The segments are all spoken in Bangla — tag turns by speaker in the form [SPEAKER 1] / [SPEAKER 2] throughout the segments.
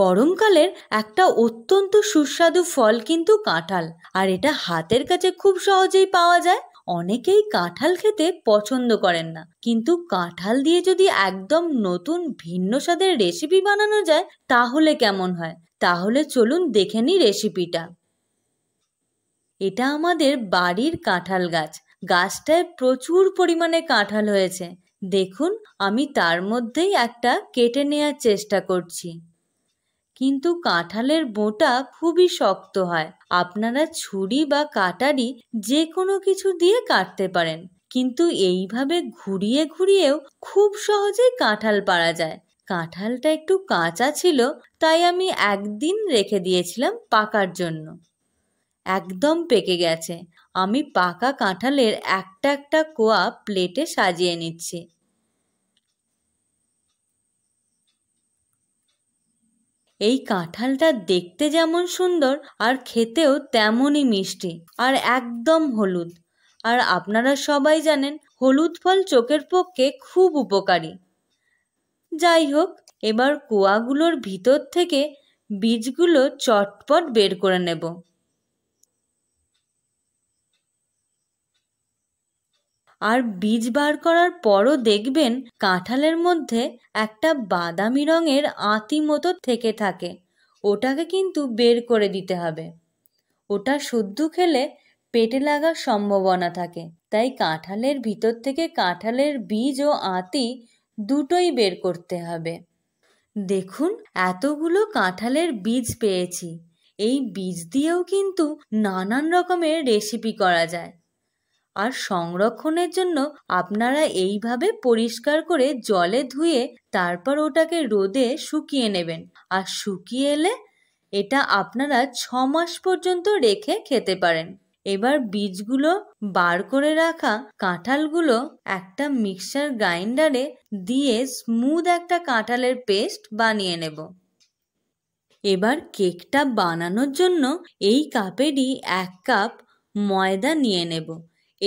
[SPEAKER 1] গরমকালের একটা অত্যন্ত সুস্বাদু ফল কিন্তু কাঁঠাল আর এটা হাতের কাছে খুব সহজেই পাওয়া যায় অনেকেই কাঁঠাল খেতে পছন্দ করেন না কিন্তু কাঁঠাল দিয়ে যদি একদম নতুন ভিন্ন স্বাদের রেসিপি বানানো যায় তাহলে কেমন হয় তাহলে চলুন দেখে নিই রেসিপিটা এটা আমাদের বাড়ির কাঁঠাল গাছ গাছটায় প্রচুর পরিমাণে কাঁঠাল হয়েছে দেখুন আমি তার মধ্যেই একটা কেটে নেওয়ার চেষ্টা করছি কিন্তু কাঁঠালের বোঁটা খুবই শক্ত হয় আপনারা ছুরি বা কাটারি যে কোনো কিছু দিয়ে কাটতে পারেন কিন্তু এইভাবে ঘুরিয়ে ঘুরিয়েও খুব সহজেই কাঁঠাল পারা যায় কাঁঠালটা একটু কাঁচা ছিল তাই আমি একদিন রেখে দিয়েছিলাম পাকার জন্য একদম পেকে গেছে আমি পাকা কাঁঠালের একটা একটা কোয়া প্লেটে সাজিয়ে নিচ্ছি এই কাঁঠালটা দেখতে যেমন সুন্দর আর খেতেও তেমনই মিষ্টি আর একদম হলুদ আর আপনারা সবাই জানেন হলুদ ফল চোখের পক্ষে খুব উপকারী যাই হোক এবার কুয়াগুলোর ভিতর থেকে বীজগুলো চটপট বের করে নেব আর বীজ বার করার পরও দেখবেন কাঁঠালের মধ্যে একটা বাদামি রঙের আঁতি মতো থেকে থাকে ওটাকে কিন্তু বের করে দিতে হবে ওটা শুদ্ধ খেলে পেটে লাগার সম্ভাবনা থাকে তাই কাঁঠালের ভিতর থেকে কাঁঠালের বীজ ও আঁতি দুটোই বের করতে হবে দেখুন এতগুলো কাঁঠালের বীজ পেয়েছি এই বীজ দিয়েও কিন্তু নানান রকমের রেসিপি করা যায় আর সংরক্ষণের জন্য আপনারা এইভাবে পরিষ্কার করে জলে ধুয়ে তারপর ওটাকে রোদে শুকিয়ে নেবেন আর শুকিয়ে এলে এটা আপনারা ছ মাস পর্যন্ত রেখে খেতে পারেন এবার বীজগুলো বার করে রাখা কাঁঠালগুলো একটা মিক্সার গ্রাইন্ডারে দিয়ে স্মুথ একটা কাঁঠালের পেস্ট বানিয়ে নেব এবার কেকটা বানানোর জন্য এই কাপেরই এক কাপ ময়দা নিয়ে নেব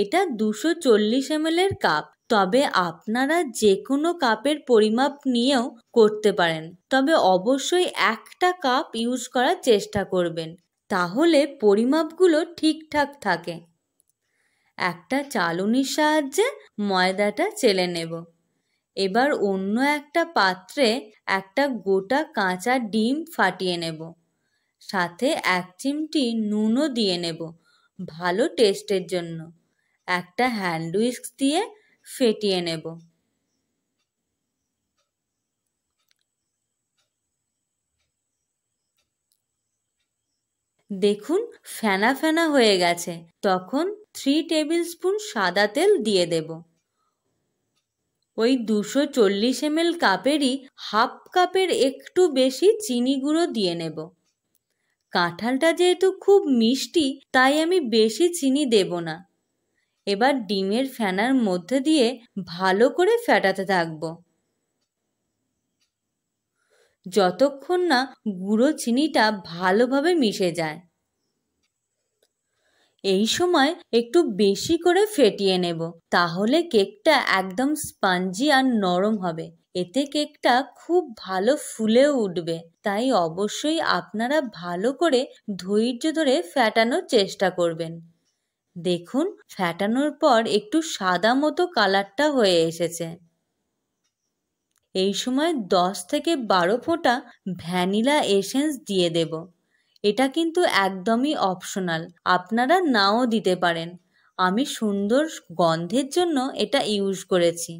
[SPEAKER 1] এটা দুশো চল্লিশ এমএলের কাপ তবে আপনারা যে কোনো কাপের পরিমাপ নিয়েও করতে পারেন তবে অবশ্যই একটা কাপ ইউজ করার চেষ্টা করবেন তাহলে পরিমাপগুলো ঠিকঠাক থাকে একটা চালুনির সাহায্যে ময়দাটা চেলে নেব এবার অন্য একটা পাত্রে একটা গোটা কাঁচা ডিম ফাটিয়ে নেব সাথে এক চিমটি নুনও দিয়ে নেব ভালো টেস্টের জন্য একটা হ্যান্ড উইস্ক দিয়ে ফেটিয়ে নেব দেখুন ফেনা ফেনা হয়ে গেছে তখন থ্রি টেবিল স্পুন সাদা তেল দিয়ে দেব ওই দুশো চল্লিশ এম কাপেরই হাফ কাপের একটু বেশি চিনি গুঁড়ো দিয়ে নেব কাঁঠালটা যেহেতু খুব মিষ্টি তাই আমি বেশি চিনি দেব না এবার ডিমের ফেনার মধ্যে দিয়ে ভালো করে ফেটাতে থাকব যতক্ষণ না গুঁড়ো চিনিটা ভালোভাবে মিশে যায় এই সময় একটু বেশি করে ফেটিয়ে নেব তাহলে কেকটা একদম স্পাঞ্জি আর নরম হবে এতে কেকটা খুব ভালো ফুলে উঠবে তাই অবশ্যই আপনারা ভালো করে ধৈর্য ধরে ফ্যাটানোর চেষ্টা করবেন দেখুন ফ্যাটানোর পর একটু সাদা মতো কালারটা হয়ে এসেছে এই সময় দশ থেকে বারো ফোঁটা ভ্যানিলা এসেন্স দিয়ে দেব এটা কিন্তু একদমই অপশনাল আপনারা নাও দিতে পারেন আমি সুন্দর গন্ধের জন্য এটা ইউজ করেছি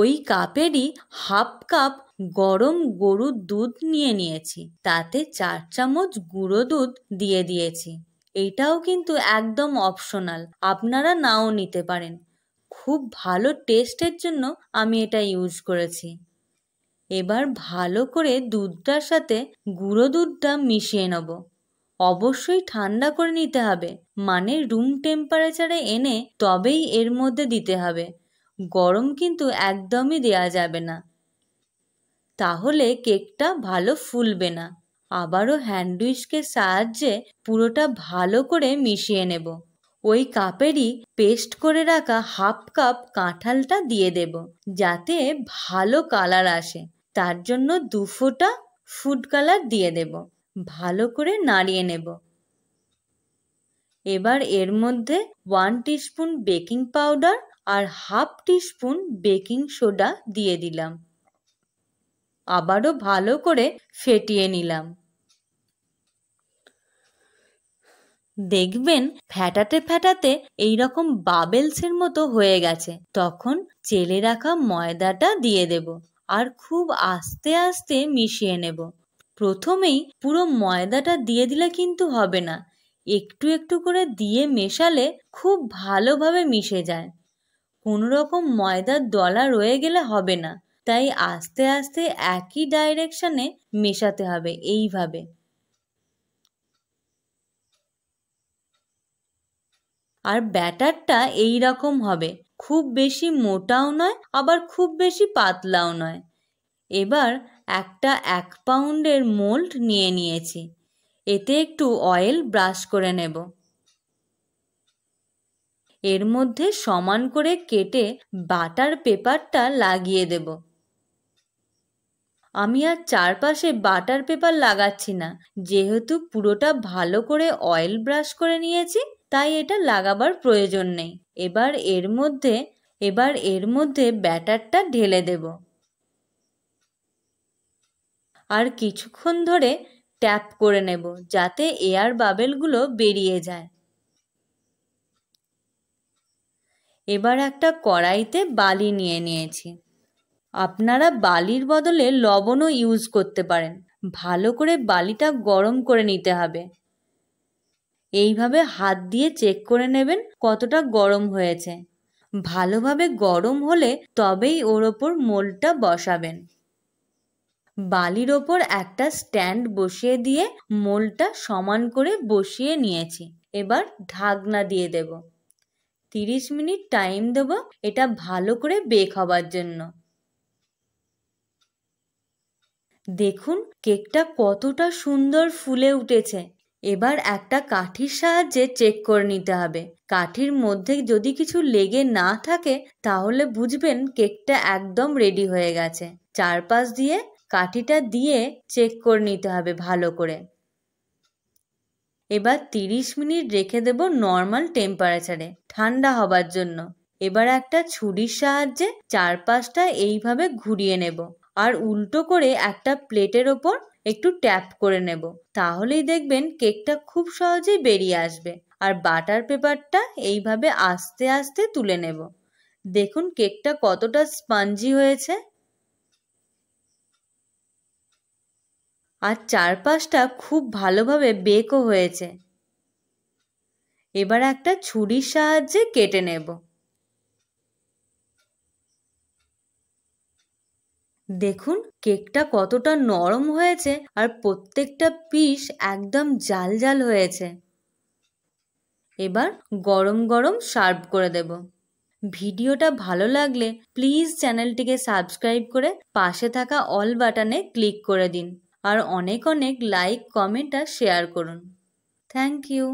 [SPEAKER 1] ওই কাপেরই হাফ কাপ গরম গরুর দুধ নিয়ে নিয়েছি তাতে চার চামচ গুঁড়ো দুধ দিয়ে দিয়েছি এটাও কিন্তু একদম অপশনাল আপনারা নাও নিতে পারেন খুব ভালো টেস্টের জন্য আমি এটা ইউজ করেছি এবার ভালো করে দুধটার সাথে গুঁড়ো দুধটা মিশিয়ে নেব অবশ্যই ঠান্ডা করে নিতে হবে মানে রুম টেম্পারেচারে এনে তবেই এর মধ্যে দিতে হবে গরম কিন্তু একদমই দেয়া যাবে না তাহলে কেকটা ভালো ফুলবে না আবারও হ্যান্ডউইচকে সাহায্যে পুরোটা ভালো করে মিশিয়ে নেব ওই কাপেরই পেস্ট করে রাখা হাফ কাপ কাঁঠালটা দিয়ে দেব যাতে ভালো কালার আসে তার জন্য দু ফোঁটা ফুড কালার দিয়ে দেব ভালো করে নাড়িয়ে নেব এবার এর মধ্যে ওয়ান টিস্পুন বেকিং পাউডার আর হাফ টিস্পুন বেকিং সোডা দিয়ে দিলাম আবারও ভালো করে ফেটিয়ে নিলাম দেখবেন ফ্যাটাতে ফ্যাটাতে এইরকম বাবেলসের মতো হয়ে গেছে তখন চেলে রাখা ময়দাটা দিয়ে দেব আর খুব আস্তে আস্তে মিশিয়ে নেব প্রথমেই পুরো ময়দাটা দিয়ে দিলে কিন্তু হবে না একটু একটু করে দিয়ে মেশালে খুব ভালোভাবে মিশে যায় কোনো রকম ময়দার দলা রয়ে গেলে হবে না তাই আস্তে আস্তে একই ডাইরেকশানে মেশাতে হবে এইভাবে আর ব্যাটারটা এই রকম হবে খুব বেশি মোটাও নয় আবার খুব বেশি পাতলাও নয় এবার একটা এক পাউন্ডের মোল্ড নিয়ে নিয়েছি এতে একটু অয়েল ব্রাশ করে নেব এর মধ্যে সমান করে কেটে বাটার পেপারটা লাগিয়ে দেব আমি আর চারপাশে বাটার পেপার লাগাচ্ছি না যেহেতু পুরোটা ভালো করে অয়েল ব্রাশ করে নিয়েছি তাই এটা লাগাবার প্রয়োজন নেই এবার এর মধ্যে এবার এর মধ্যে ব্যাটারটা ঢেলে দেব আর কিছুক্ষণ ধরে ট্যাপ করে নেব যাতে এয়ার বাবেলগুলো বেরিয়ে যায় এবার একটা কড়াইতে বালি নিয়ে নিয়েছি আপনারা বালির বদলে লবণও ইউজ করতে পারেন ভালো করে বালিটা গরম করে নিতে হবে এইভাবে হাত দিয়ে চেক করে নেবেন কতটা গরম হয়েছে ভালোভাবে গরম হলে তবেই ওর ওপর মোলটা বসাবেন বালির ওপর একটা স্ট্যান্ড বসিয়ে দিয়ে মোলটা সমান করে বসিয়ে নিয়েছি এবার ঢাকনা দিয়ে দেব তিরিশ মিনিট টাইম দেব এটা ভালো করে বেক হবার জন্য দেখুন কেকটা কতটা সুন্দর ফুলে উঠেছে এবার একটা কাঠির সাহায্যে চেক করে নিতে হবে কাঠির মধ্যে যদি কিছু লেগে না থাকে তাহলে বুঝবেন কেকটা একদম রেডি হয়ে গেছে চারপাশ দিয়ে কাঠিটা দিয়ে চেক করে নিতে হবে ভালো করে এবার তিরিশ মিনিট রেখে দেব নর্মাল টেম্পারেচারে ঠান্ডা হবার জন্য এবার একটা ছুরির সাহায্যে চারপাশটা এইভাবে ঘুরিয়ে নেব আর উল্টো করে একটা প্লেটের ওপর একটু ট্যাপ করে নেব তাহলেই দেখবেন কেকটা খুব সহজেই বেরিয়ে আসবে আর বাটার পেপারটা এইভাবে আস্তে আস্তে তুলে নেব দেখুন কেকটা কতটা স্পঞ্জি হয়েছে আর চারপাশটা খুব ভালোভাবে বেকও হয়েছে এবার একটা ছুরির সাহায্যে কেটে নেব দেখুন কেকটা কতটা নরম হয়েছে আর প্রত্যেকটা পিস একদম জাল জাল হয়েছে এবার গরম গরম সার্ভ করে দেব ভিডিওটা ভালো লাগলে প্লিজ চ্যানেলটিকে সাবস্ক্রাইব করে পাশে থাকা অল বাটনে ক্লিক করে দিন আর অনেক অনেক লাইক কমেন্ট আর শেয়ার করুন থ্যাংক ইউ